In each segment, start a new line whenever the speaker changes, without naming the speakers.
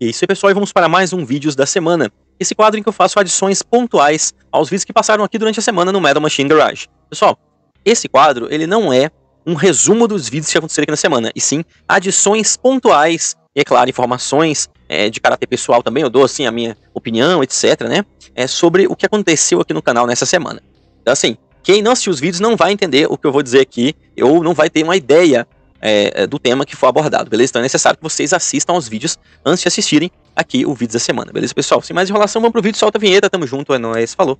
E é isso aí, pessoal, e vamos para mais um Vídeos da Semana. Esse quadro em que eu faço adições pontuais aos vídeos que passaram aqui durante a semana no Metal Machine Garage. Pessoal, esse quadro, ele não é um resumo dos vídeos que aconteceram aqui na semana, e sim adições pontuais, e é claro, informações é, de caráter pessoal também, eu dou assim a minha opinião, etc, né, é, sobre o que aconteceu aqui no canal nessa semana. Então assim, quem não assistiu os vídeos não vai entender o que eu vou dizer aqui, ou não vai ter uma ideia é, é, do tema que for abordado, beleza? Então é necessário que vocês assistam aos vídeos antes de assistirem aqui o vídeo da semana, beleza, pessoal? Sem mais enrolação, vamos pro vídeo, solta a vinheta, tamo junto, é nóis, falou!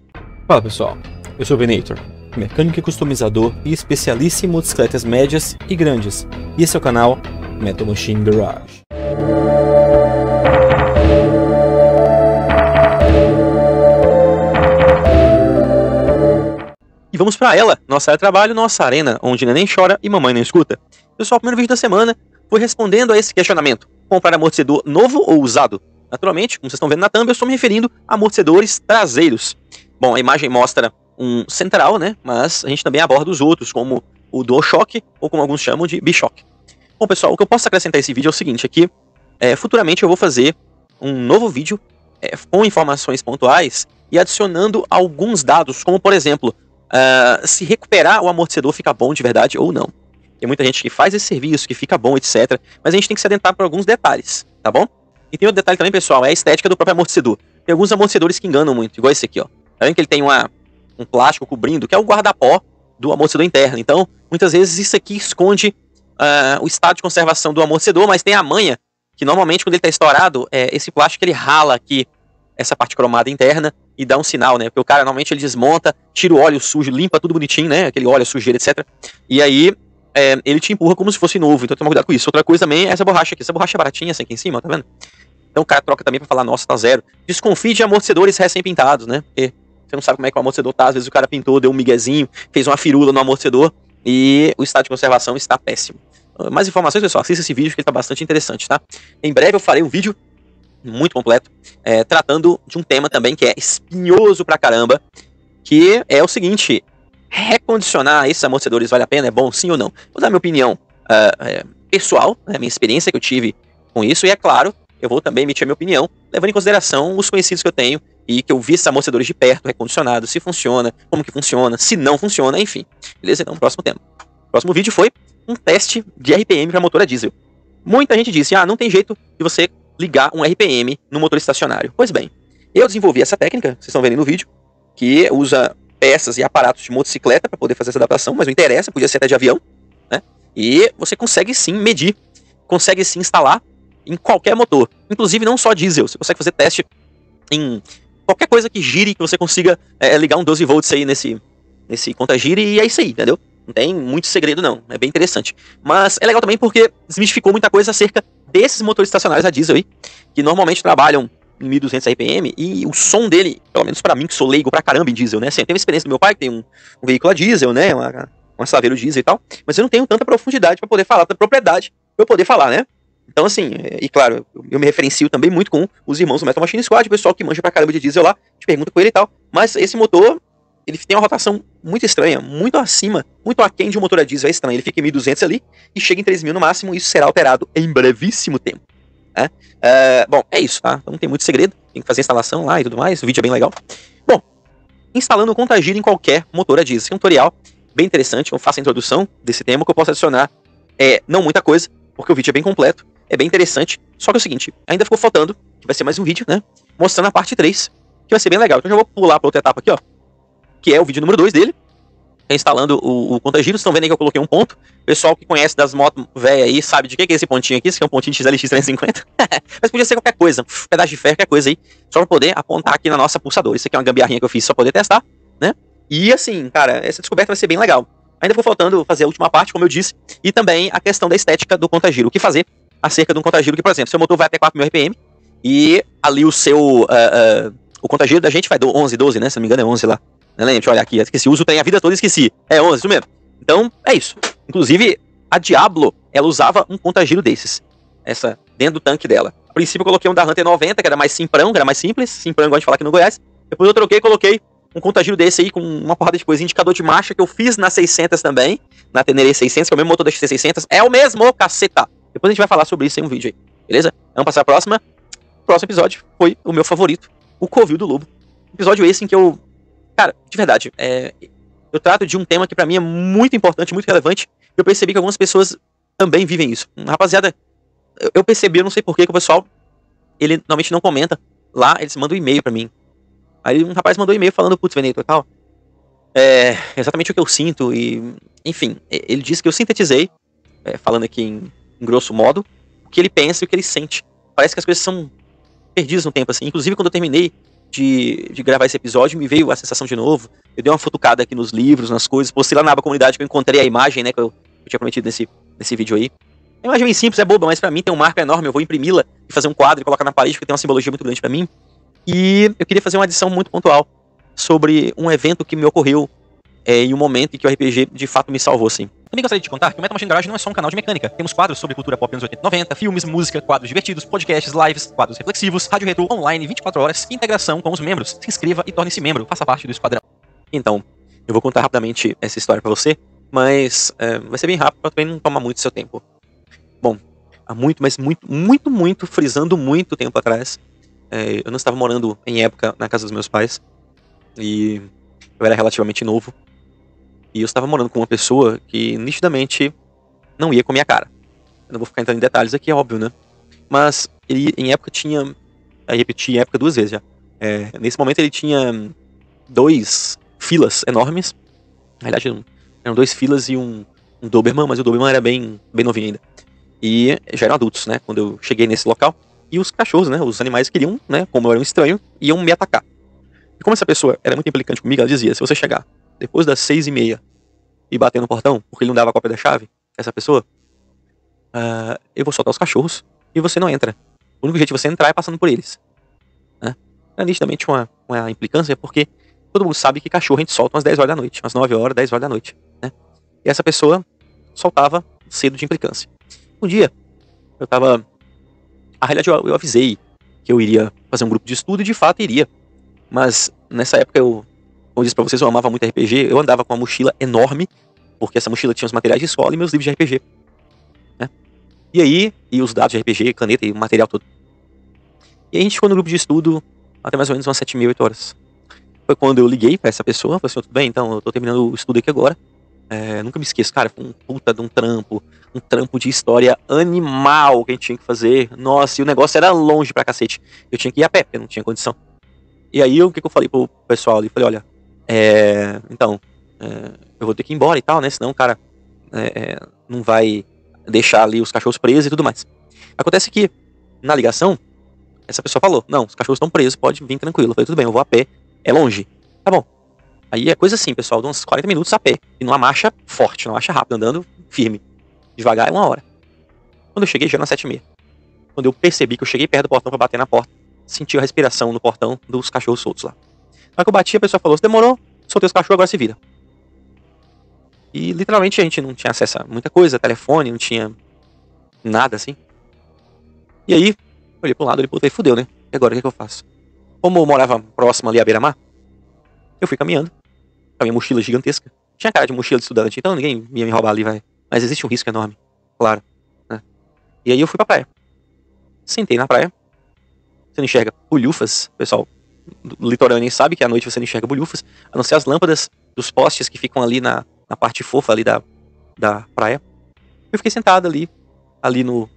Fala, pessoal, eu sou o Venator, mecânico e customizador e especialista em motocicletas médias e grandes, e esse é o canal Metal Machine Garage. E vamos para ela, nossa área de trabalho, nossa arena, onde neném chora e mamãe não escuta. Pessoal, o primeiro vídeo da semana foi respondendo a esse questionamento: comprar amortecedor novo ou usado? Naturalmente, como vocês estão vendo na thumb, eu estou me referindo a amortecedores traseiros. Bom, a imagem mostra um central, né? Mas a gente também aborda os outros, como o do choque ou como alguns chamam de bishock. Bom, pessoal, o que eu posso acrescentar a esse vídeo é o seguinte, aqui, é, futuramente eu vou fazer um novo vídeo é, com informações pontuais e adicionando alguns dados, como por exemplo, uh, se recuperar o amortecedor fica bom de verdade ou não. Tem muita gente que faz esse serviço, que fica bom, etc. Mas a gente tem que se adentrar para alguns detalhes, tá bom? E tem outro detalhe também, pessoal, é a estética do próprio amortecedor. Tem alguns amortecedores que enganam muito, igual esse aqui, ó. Tá vendo que ele tem uma, um plástico cobrindo, que é o guarda-pó do amortecedor interno. Então, muitas vezes isso aqui esconde uh, o estado de conservação do amortecedor, mas tem a manha, que normalmente quando ele está estourado, é, esse plástico ele rala aqui essa parte cromada interna e dá um sinal, né? Porque o cara normalmente ele desmonta, tira o óleo sujo, limpa tudo bonitinho, né? Aquele óleo sujeira, etc. E aí é, ele te empurra como se fosse novo, então toma cuidado com isso. Outra coisa também é essa borracha aqui. Essa borracha é baratinha, assim, aqui em cima, tá vendo? Então o cara troca também pra falar, nossa, tá zero. Desconfie de amortecedores recém-pintados, né? Porque você não sabe como é que o amortecedor tá. Às vezes o cara pintou, deu um miguezinho, fez uma firula no amortecedor e o estado de conservação está péssimo. Ah, mais informações, pessoal, assista esse vídeo que ele tá bastante interessante, tá? Em breve eu farei um vídeo muito completo, é, tratando de um tema também que é espinhoso pra caramba, que é o seguinte, recondicionar esses amortecedores vale a pena, é bom sim ou não? Vou dar minha opinião uh, pessoal, né, minha experiência que eu tive com isso, e é claro, eu vou também emitir a minha opinião, levando em consideração os conhecidos que eu tenho e que eu vi esses amortecedores de perto, recondicionados, se funciona, como que funciona, se não funciona, enfim. Beleza? Então, próximo tema. O próximo vídeo foi um teste de RPM para motor a diesel. Muita gente disse, ah, não tem jeito de você ligar um RPM no motor estacionário. Pois bem, eu desenvolvi essa técnica, vocês estão vendo no vídeo, que usa peças e aparatos de motocicleta para poder fazer essa adaptação, mas não interessa, podia ser até de avião, né? E você consegue sim medir, consegue sim instalar em qualquer motor, inclusive não só diesel, você consegue fazer teste em qualquer coisa que gire, que você consiga é, ligar um 12 volts aí nesse, nesse conta-gire e é isso aí, entendeu? Não tem muito segredo não, é bem interessante. Mas é legal também porque desmistificou muita coisa acerca desses motores estacionários a diesel aí, que normalmente trabalham em 1200 RPM e o som dele, pelo menos para mim que sou leigo pra caramba em diesel, né? Assim, eu tenho experiência do meu pai que tem um, um veículo a diesel, né? Uma, uma Saveiro diesel e tal, mas eu não tenho tanta profundidade para poder falar, da propriedade para eu poder falar, né? Então, assim, é, e claro, eu, eu me referencio também muito com os irmãos do Metal Machine Squad, o pessoal que manja pra caramba de diesel lá, te pergunta com ele e tal. Mas esse motor, ele tem uma rotação muito estranha, muito acima, muito aquém de um motor a diesel, é estranho. Ele fica em 1200 ali e chega em 3000 no máximo, e isso será alterado em brevíssimo tempo. Né? Ah, bom, é isso, tá? Então não tem muito segredo, tem que fazer a instalação lá e tudo mais, o vídeo é bem legal. Bom, instalando o Contagiro em qualquer motor a diesel. é um tutorial bem interessante, eu faço a introdução desse tema que eu posso adicionar é, não muita coisa, porque o vídeo é bem completo, é bem interessante. Só que é o seguinte, ainda ficou faltando, que vai ser mais um vídeo, né? Mostrando a parte 3, que vai ser bem legal. Então já vou pular para outra etapa aqui, ó. Que é o vídeo número 2 dele, instalando o, o contagiro, estão vendo aí que eu coloquei um ponto. Pessoal que conhece das motos velhas aí sabe de que, que é esse pontinho aqui, Esse aqui é um pontinho XLX350. Mas podia ser qualquer coisa, um pedaço de ferro, qualquer coisa aí, só pra poder apontar aqui na nossa pulsadora. Isso aqui é uma gambiarrinha que eu fiz só pra poder testar, né? E assim, cara, essa descoberta vai ser bem legal. Ainda ficou faltando fazer a última parte, como eu disse, e também a questão da estética do contagiro. O que fazer acerca de um contagiro que, por exemplo, seu motor vai até 4.000 RPM e ali o seu... Uh, uh, o contagiro da gente vai do 11, 12, né? Se não me engano é 11 lá. Né, gente, olha aqui, esqueci. Uso tem a vida toda esqueci. É 11, isso mesmo. Então, é isso. Inclusive, a Diablo, ela usava um contagiro desses. Essa, dentro do tanque dela. A princípio eu coloquei um da Hunter 90, que era mais simprão, que era mais simples. Simprão, a gente falar aqui no Goiás. Depois eu troquei e coloquei um contagiro desse aí, com uma porrada de coisa. Indicador de marcha, que eu fiz na 600 também. Na Tenere 600, que é o mesmo motor da XT600. É o mesmo, caceta! Depois a gente vai falar sobre isso em um vídeo aí, beleza? Vamos passar a próxima. O próximo episódio foi o meu favorito, o Covil do Lobo. Episódio esse em que eu Cara, de verdade, é, eu trato de um tema que para mim é muito importante, muito relevante. Eu percebi que algumas pessoas também vivem isso. Rapaziada, eu percebi, eu não sei porquê, que o pessoal, ele normalmente não comenta. Lá, eles mandam um e-mail para mim. Aí um rapaz mandou um e-mail falando, putz, Veneto, tal. É exatamente o que eu sinto e... Enfim, ele disse que eu sintetizei, é, falando aqui em, em, grosso modo, o que ele pensa e o que ele sente. Parece que as coisas são perdidas no tempo, assim. Inclusive, quando eu terminei de, de, gravar esse episódio, me veio a sensação de novo. Eu dei uma futucada aqui nos livros, nas coisas, postei lá na aba comunidade que eu encontrei a imagem, né, que eu, eu tinha prometido nesse, nesse vídeo aí. É uma imagem bem simples, é boba, mas para mim tem um marco enorme, eu vou imprimi-la e fazer um quadro e colocar na parede, porque tem uma simbologia muito grande para mim. E eu queria fazer uma adição muito pontual sobre um evento que me ocorreu é, em um momento em que o RPG de fato me salvou, assim. Também gostaria de contar que o Metal Machine Garage não é só um canal de mecânica. Temos quadros sobre cultura pop nos 80 90, filmes, música, quadros divertidos, podcasts, lives, quadros reflexivos, rádio retrô online 24 horas, integração com os membros. Se inscreva e torne-se membro, faça parte do esquadrão. Então, eu vou contar rapidamente essa história para você, mas é, vai ser bem rápido pra também não tomar muito seu tempo. Bom, há muito, mas muito, muito, muito, frisando muito tempo atrás, é, eu não estava morando em época na casa dos meus pais e eu era relativamente novo. E eu estava morando com uma pessoa que nitidamente não ia com a minha cara. Eu não vou ficar entrando em detalhes aqui, é óbvio, né? Mas ele, em época, tinha. Aí repeti em época duas vezes já. É, nesse momento ele tinha dois filas enormes. Na verdade, eram, eram dois filas e um, um Doberman, mas o Doberman era bem, bem novinho ainda. E já eram adultos, né? Quando eu cheguei nesse local. E os cachorros, né? Os animais queriam, né? Como eu era um estranho, iam me atacar. E como essa pessoa era muito implicante comigo, ela dizia: se você chegar depois das seis e meia e bater no portão, porque ele não dava a cópia da chave, essa pessoa, uh, eu vou soltar os cachorros e você não entra. O único jeito de você entrar é passando por eles. Né? É nitidamente uma, uma implicância, porque todo mundo sabe que cachorro a gente solta umas 10 horas da noite, umas 9 horas, 10 horas da noite. Né? E essa pessoa soltava cedo de implicância. Um dia, eu tava. A realidade, eu, eu avisei que eu iria fazer um grupo de estudo e de fato iria. Mas nessa época eu como eu disse pra vocês, eu amava muito RPG. Eu andava com uma mochila enorme, porque essa mochila tinha os materiais de escola e meus livros de RPG. Né? E aí, e os dados de RPG, caneta e material todo. E a gente ficou no grupo de estudo até mais ou menos umas 7 mil, 8 horas. Foi quando eu liguei pra essa pessoa, falei assim, tudo bem, então eu tô terminando o estudo aqui agora. É, nunca me esqueço, cara, foi um puta de um trampo, um trampo de história animal que a gente tinha que fazer. Nossa, e o negócio era longe pra cacete. Eu tinha que ir a pé, porque não tinha condição. E aí, o que, que eu falei pro pessoal ali? Falei, olha, é, então, é, eu vou ter que ir embora e tal, né? Senão o cara é, é, não vai deixar ali os cachorros presos e tudo mais. Acontece que, na ligação, essa pessoa falou: Não, os cachorros estão presos, pode vir tranquilo. Eu falei: Tudo bem, eu vou a pé, é longe. Tá bom. Aí é coisa assim, pessoal, de uns 40 minutos a pé, e numa marcha forte, numa marcha rápida, andando firme. Devagar é uma hora. Quando eu cheguei, já era 7 h Quando eu percebi que eu cheguei perto do portão para bater na porta, senti a respiração no portão dos cachorros soltos lá. Na que eu bati, a pessoa falou: demorou, soltei os cachorros, agora se vira. E literalmente a gente não tinha acesso a muita coisa, telefone, não tinha nada assim. E aí, olhei pro lado, olhei pro outro e fudeu, né? E agora o que, é que eu faço? Como eu morava próximo ali à beira-mar, eu fui caminhando, com a minha mochila gigantesca. Tinha cara de mochila de estudante, então ninguém ia me roubar ali, vai. Mas existe um risco enorme, claro. Né? E aí eu fui pra praia. Sentei na praia. Você não enxerga pulhufas, pessoal litoral nem sabe que à noite você não enxerga bolhufas, a não ser as lâmpadas dos postes que ficam ali na, na parte fofa ali da, da praia. Eu fiquei sentado ali, ali no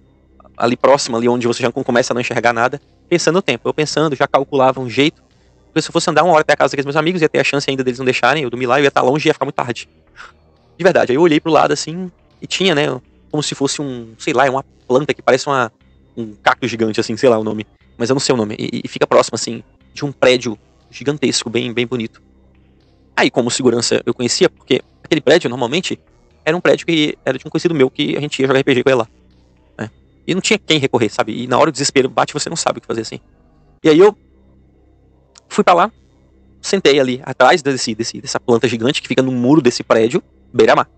ali próximo, ali onde você já começa a não enxergar nada, pensando o tempo. Eu pensando, já calculava um jeito. Porque se eu fosse andar uma hora até a casa dos meus amigos, ia ter a chance ainda deles não deixarem, eu dormir lá, eu ia estar longe e ia ficar muito tarde. De verdade, aí eu olhei pro lado assim, e tinha, né, como se fosse um, sei lá, é uma planta que parece uma, um cacto gigante, assim, sei lá o nome. Mas eu não sei o nome. E, e fica próximo, assim, de um prédio gigantesco, bem, bem bonito. Aí, como segurança, eu conhecia, porque aquele prédio, normalmente, era um prédio que era de um conhecido meu que a gente ia jogar RPG com ele lá. Né? E não tinha quem recorrer, sabe? E na hora do desespero bate, você não sabe o que fazer assim. E aí eu fui para lá, sentei ali atrás desse, desse, dessa planta gigante que fica no muro desse prédio, beira-mar.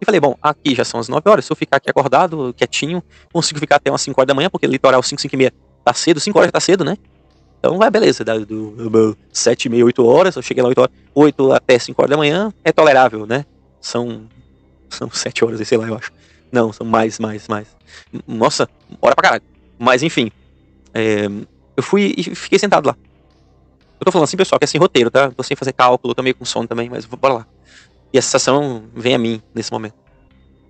E falei, bom, aqui já são as 9 horas, se eu ficar aqui acordado, quietinho, consigo ficar até umas 5 horas da manhã, porque litoral 5, 5 e meia tá cedo, 5 horas tá cedo, né? Então vai, beleza, dá do, do 7, meia, 8 horas, eu cheguei lá 8 horas, 8 até 5 horas da manhã, é tolerável, né? São, são 7 horas, sei lá, eu acho. Não, são mais, mais, mais. Nossa, hora pra caralho. Mas enfim, é, eu fui e fiquei sentado lá. Eu tô falando assim, pessoal, que é sem roteiro, tá? Tô sem fazer cálculo, tô meio com sono também, mas bora lá. E a sensação vem a mim nesse momento.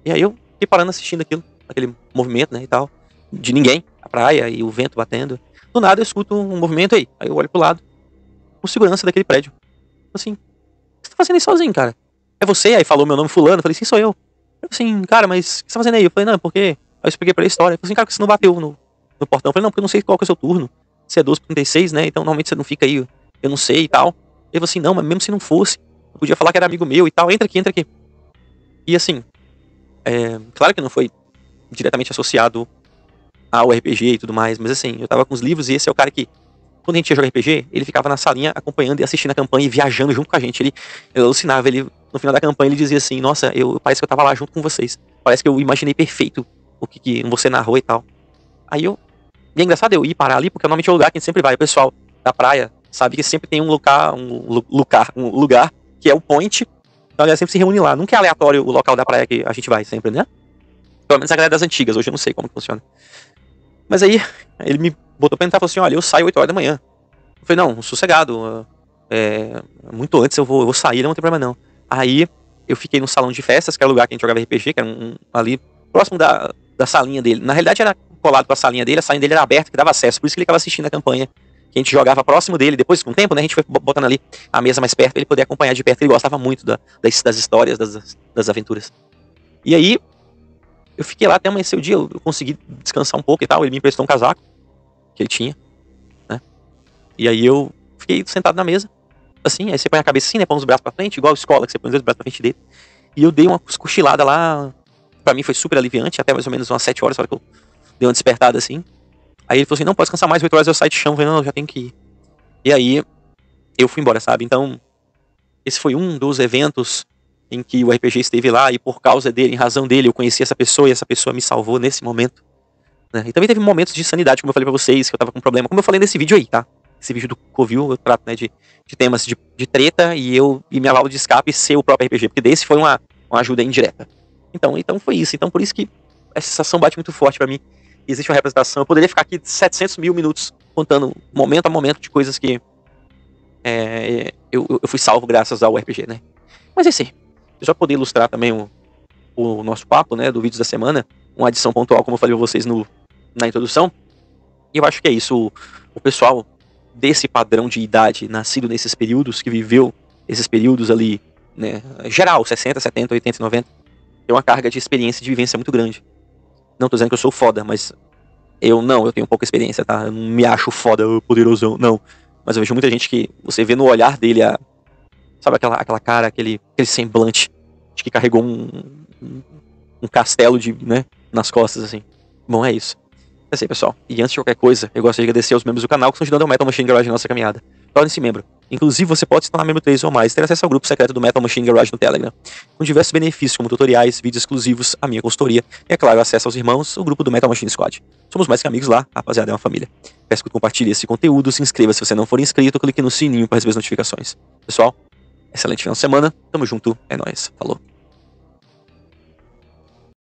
E aí eu fiquei parando assistindo aquilo, aquele movimento, né, e tal, de ninguém, a praia e o vento batendo. Do nada eu escuto um movimento aí. Aí eu olho pro lado. O segurança daquele prédio. Assim, o que você tá fazendo aí sozinho, cara? É você? Aí falou meu nome fulano. Eu falei, sim, sou eu. Eu assim, cara, mas o que você tá fazendo aí? Eu falei, não, é porque. Aí eu expliquei pra ele a história. Eu falei assim, cara, você não bateu no, no portão. Eu falei, não, porque eu não sei qual que é o seu turno. Você é 12,36, né? Então normalmente você não fica aí, eu não sei e tal. Ele falou assim, não, mas mesmo se não fosse, eu podia falar que era amigo meu e tal. Entra aqui, entra aqui. E assim, é, claro que não foi diretamente associado ao RPG e tudo mais, mas assim, eu tava com os livros e esse é o cara que, quando a gente ia jogar RPG, ele ficava na salinha acompanhando e assistindo a campanha e viajando junto com a gente. Ele, ele alucinava, ele, no final da campanha, ele dizia assim: Nossa, eu parece que eu tava lá junto com vocês. Parece que eu imaginei perfeito o que, que você narrou e tal. Aí eu. E é engraçado eu ir parar ali, porque normalmente é o lugar que a gente sempre vai. O pessoal da praia sabe que sempre tem um lugar, um lugar, um lugar que é o point. Então a galera sempre se reúne lá. Nunca é aleatório o local da praia que a gente vai sempre, né? Pelo menos a galera das antigas, hoje eu não sei como funciona. Mas aí ele me botou pra entrar e falou assim: olha, eu saio 8 horas da manhã. Eu falei: não, sossegado. É, muito antes eu vou, eu vou sair, não tem problema não. Aí eu fiquei no salão de festas, que era o lugar que a gente jogava RPG, que era um, ali próximo da, da salinha dele. Na realidade era colado com a salinha dele, a salinha dele era aberta, que dava acesso, por isso que ele ficava assistindo a campanha que a gente jogava próximo dele, depois com o tempo, né, a gente foi botando ali a mesa mais perto pra ele poder acompanhar de perto, ele gostava muito da, das, das histórias, das, das aventuras. E aí, eu fiquei lá até amanhecer o dia, eu consegui descansar um pouco e tal. Ele me emprestou um casaco que ele tinha, né? E aí eu fiquei sentado na mesa, assim, aí você põe a cabeça assim, né? Põe os braços pra frente, igual a escola, que você põe os braços pra frente dele. E eu dei uma cochilada lá, para mim foi super aliviante, até mais ou menos umas 7 horas, a hora que eu dei uma despertada assim. Aí ele falou assim: não, pode descansar mais, 8 horas eu saio de chão, eu falei, não, eu já tenho que ir. E aí eu fui embora, sabe? Então, esse foi um dos eventos em que o RPG esteve lá e por causa dele, em razão dele, eu conheci essa pessoa e essa pessoa me salvou nesse momento. Né? E também teve momentos de sanidade, como eu falei pra vocês, que eu tava com problema. Como eu falei nesse vídeo aí, tá? Esse vídeo do Covil, eu trato né, de, de temas de, de, treta e eu e minha válvula de escape ser o próprio RPG, porque desse foi uma, uma ajuda indireta. Então, então foi isso. Então por isso que essa sensação bate muito forte para mim. Existe uma representação. Eu poderia ficar aqui 700 mil minutos contando momento a momento de coisas que é, eu, eu fui salvo graças ao RPG, né? Mas é assim só poder ilustrar também o, o nosso papo, né, do vídeo da semana, uma adição pontual, como eu falei pra vocês no, na introdução. E eu acho que é isso. O, o pessoal desse padrão de idade, nascido nesses períodos, que viveu esses períodos ali, né, geral, 60, 70, 80, 90, tem uma carga de experiência e de vivência muito grande. Não tô dizendo que eu sou foda, mas eu não, eu tenho pouca experiência, tá? Eu não me acho foda, poderosão, não. Mas eu vejo muita gente que você vê no olhar dele a Sabe aquela, aquela cara, aquele, aquele semblante de que carregou um, um, um castelo de, né, nas costas, assim. Bom, é isso. É isso aí, pessoal. E antes de qualquer coisa, eu gostaria de agradecer aos membros do canal que estão ajudando o Metal Machine Garage na nossa caminhada. Torne-se membro. Inclusive, você pode se tornar membro 3 ou mais e ter acesso ao grupo secreto do Metal Machine Garage no Telegram, com diversos benefícios como tutoriais, vídeos exclusivos, a minha consultoria e, é claro, acesso aos irmãos, o grupo do Metal Machine Squad. Somos mais que amigos lá, rapaziada, é uma família. Peço que compartilhe esse conteúdo, se inscreva se você não for inscrito, clique no sininho para receber as notificações. Pessoal, excelente final de semana. Tamo junto. É nóis. Falou.